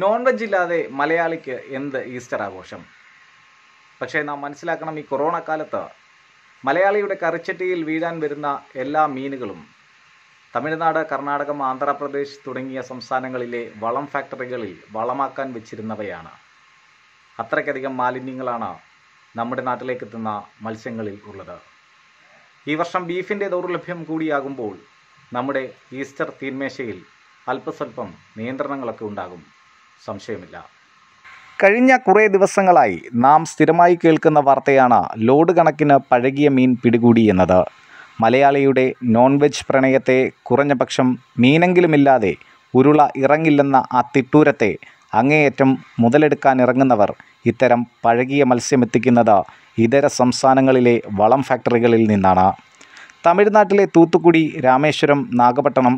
non veg ഇല്ലാതെ മലയാളിക്ക് എന്ത് ഈസ്റ്റർ ആഘോഷം പക്ഷേ നാം മനസ്സിലാക്കണം ഈ കൊറോണ കാലത്ത് മലയാളിയുടെ കറിച്ചട്ടിയിൽ വീഴാൻ വരുന്ന എല്ലാ മീനുകളും തമിഴ്നാട് കർണാടകം ആന്ധ്രാപ്രദേശ് തുടങ്ങിയ സംസ്ഥാനങ്ങളിലെ വളം ഫാക്ടറികളിൽ വളമാക്കാൻ വെച്ചിരുന്നവയാണ് അത്രയ്ക്കധികം മാലിന്യങ്ങളാണ് നമ്മുടെ നാട്ടിലേക്ക് എത്തുന്ന മത്സ്യങ്ങളിൽ ഉള്ളത് ഈ വർഷം ബീഫിൻ്റെ ദൗർലഭ്യം കൂടിയാകുമ്പോൾ നമ്മുടെ ഈസ്റ്റർ തീന്മേശയിൽ അല്പസ്വല്പം നിയന്ത്രണങ്ങളൊക്കെ ഉണ്ടാകും സംശയമില്ല കഴിഞ്ഞ കുറേ ദിവസങ്ങളായി നാം സ്ഥിരമായി കേൾക്കുന്ന വാർത്തയാണ് ലോഡ് കണക്കിന് പഴകിയ മീൻ പിടികൂടി എന്നത് മലയാളിയുടെ നോൺ വെജ് പ്രണയത്തെ കുറഞ്ഞ പക്ഷം മീനെങ്കിലുമില്ലാതെ ഉരുള ഇറങ്ങില്ലെന്ന ആ തിട്ടൂരത്തെ അങ്ങേയറ്റം മുതലെടുക്കാൻ ഇറങ്ങുന്നവർ ഇത്തരം പഴകിയ മത്സ്യമെത്തിക്കുന്നത് ഇതര സംസ്ഥാനങ്ങളിലെ വളം ഫാക്ടറികളിൽ നിന്നാണ് തമിഴ്നാട്ടിലെ തൂത്തുക്കുടി രാമേശ്വരം നാഗപട്ടണം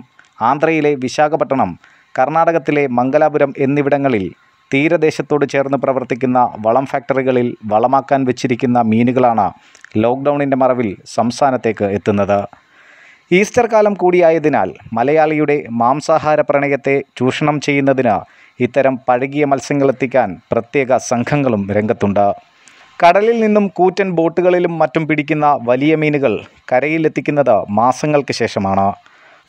ആന്ധ്രയിലെ വിശാഖപട്ടണം കർണാടകത്തിലെ മംഗലാപുരം എന്നിവിടങ്ങളിൽ തീരദേശത്തോട് ചേർന്ന് പ്രവർത്തിക്കുന്ന വളം ഫാക്ടറികളിൽ വളമാക്കാൻ വെച്ചിരിക്കുന്ന മീനുകളാണ് ലോക്ക്ഡൗണിൻ്റെ മറവിൽ സംസ്ഥാനത്തേക്ക് എത്തുന്നത് ഈസ്റ്റർ കാലം കൂടിയായതിനാൽ മലയാളിയുടെ മാംസാഹാര പ്രണയത്തെ ചൂഷണം ചെയ്യുന്നതിന് ഇത്തരം പഴകിയ മത്സ്യങ്ങളെത്തിക്കാൻ പ്രത്യേക സംഘങ്ങളും രംഗത്തുണ്ട് കടലിൽ നിന്നും കൂറ്റൻ ബോട്ടുകളിലും മറ്റും പിടിക്കുന്ന വലിയ മീനുകൾ കരയിലെത്തിക്കുന്നത് മാസങ്ങൾക്ക് ശേഷമാണ്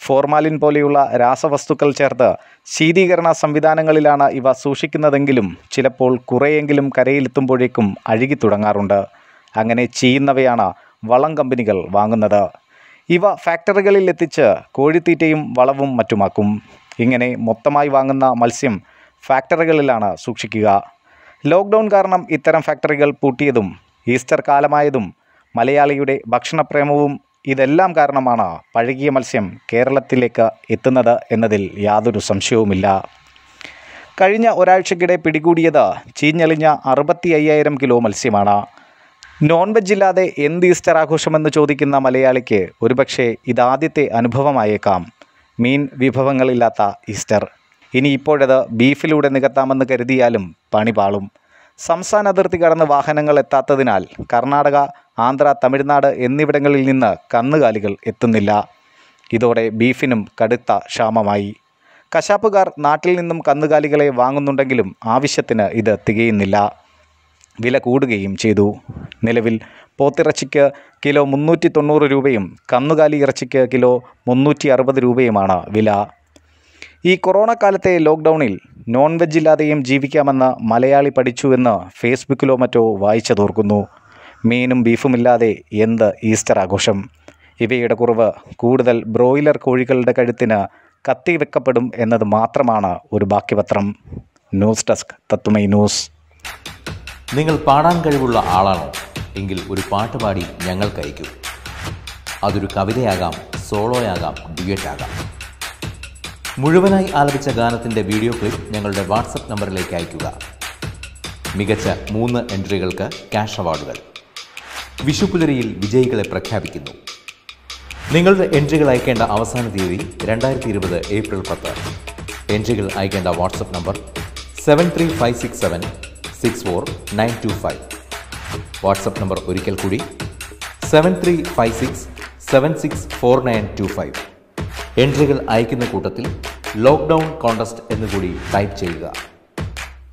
ഫോർമാലിൻ പോലെയുള്ള രാസവസ്തുക്കൾ ചേർത്ത് ശീതീകരണ സംവിധാനങ്ങളിലാണ് ഇവ സൂക്ഷിക്കുന്നതെങ്കിലും ചിലപ്പോൾ കുറേയെങ്കിലും കരയിലെത്തുമ്പോഴേക്കും അഴുകി തുടങ്ങാറുണ്ട് അങ്ങനെ ചെയ്യുന്നവയാണ് വളം കമ്പനികൾ വാങ്ങുന്നത് ഇവ ഫാക്ടറികളിൽ എത്തിച്ച് കോഴിത്തീറ്റയും വളവും മറ്റുമാക്കും ഇങ്ങനെ മൊത്തമായി വാങ്ങുന്ന മത്സ്യം ഫാക്ടറികളിലാണ് സൂക്ഷിക്കുക ലോക്ക്ഡൗൺ കാരണം ഇത്തരം ഫാക്ടറികൾ പൂട്ടിയതും ഈസ്റ്റർ കാലമായതും മലയാളിയുടെ ഭക്ഷണപ്രേമവും ഇതെല്ലാം കാരണമാണ് പഴകിയ മത്സ്യം കേരളത്തിലേക്ക് എത്തുന്നത് എന്നതിൽ യാതൊരു സംശയവുമില്ല കഴിഞ്ഞ ഒരാഴ്ചക്കിടെ പിടികൂടിയത് ചീഞ്ഞളിഞ്ഞ അറുപത്തി അയ്യായിരം കിലോ മത്സ്യമാണ് നോൺ വെജ് ഇല്ലാതെ എന്ത് ഈസ്റ്റർ ആഘോഷമെന്ന് ചോദിക്കുന്ന മലയാളിക്ക് ഒരുപക്ഷെ ഇതാദ്യത്തെ അനുഭവമായേക്കാം മീൻ വിഭവങ്ങളില്ലാത്ത ഈസ്റ്റർ ഇനി ഇപ്പോഴത് ബീഫിലൂടെ നികത്താമെന്ന് കരുതിയാലും പണി പാളും സംസ്ഥാന അതിർത്തി കടന്ന് വാഹനങ്ങൾ എത്താത്തതിനാൽ കർണാടക ആന്ധ്ര തമിഴ്നാട് എന്നിവിടങ്ങളിൽ നിന്ന് കന്നുകാലികൾ എത്തുന്നില്ല ഇതോടെ ബീഫിനും കടുത്ത ക്ഷാമമായി കശാപ്പുകാർ നാട്ടിൽ നിന്നും കന്നുകാലികളെ വാങ്ങുന്നുണ്ടെങ്കിലും ആവശ്യത്തിന് ഇത് തികയുന്നില്ല വില കൂടുകയും ചെയ്തു നിലവിൽ പോത്തിറച്ചിക്ക് കിലോ മുന്നൂറ്റി തൊണ്ണൂറ് രൂപയും കന്നുകാലി ഇറച്ചിക്ക് കിലോ മുന്നൂറ്റി അറുപത് രൂപയുമാണ് വില ഈ കൊറോണ കാലത്തെ ലോക്ക്ഡൗണിൽ നോൺ വെജ് ഇല്ലാതെയും ജീവിക്കാമെന്ന് മലയാളി പഠിച്ചു എന്ന് ഫേസ്ബുക്കിലോ മറ്റോ വായിച്ചതോർക്കുന്നു മീനും ബീഫുമില്ലാതെ എന്ത് ഈസ്റ്റർ ആഘോഷം ഇവയുടെ കുറവ് കൂടുതൽ ബ്രോയിലർ കോഴികളുടെ കഴുത്തിന് വെക്കപ്പെടും എന്നത് മാത്രമാണ് ഒരു ബാക്കിപത്രം ന്യൂസ് ഡെസ്ക് തത്വമൈ ന്യൂസ് നിങ്ങൾ പാടാൻ കഴിവുള്ള ആളാണോ എങ്കിൽ ഒരു പാട്ട് പാടി ഞങ്ങൾക്കയക്കും അതൊരു കവിതയാകാം സോളോയാകാം ആകാം മുഴുവനായി ആലപിച്ച ഗാനത്തിൻ്റെ വീഡിയോ ക്ലിപ്പ് ഞങ്ങളുടെ വാട്സപ്പ് നമ്പറിലേക്ക് അയയ്ക്കുക മികച്ച മൂന്ന് എൻട്രികൾക്ക് ക്യാഷ് അവാർഡുകൾ വിഷുപ്പുലരിയിൽ വിജയികളെ പ്രഖ്യാപിക്കുന്നു നിങ്ങളുടെ എൻട്രികൾ അയക്കേണ്ട അവസാന തീയതി രണ്ടായിരത്തി ഇരുപത് ഏപ്രിൽ പത്ത് എൻട്രികൾ അയക്കേണ്ട WhatsApp number seven three five six seven six four nine two five WhatsApp number ഒരിക്കൽ കൂടി seven three five six seven six four nine two five എൻട്രികൾ അയക്കുന്ന കൂട്ടത്തിൽ ലോക്ക്ഡൗൺ കോണ്ടസ്റ്റ് എന്നുകൂടി ടൈപ്പ് ചെയ്യുക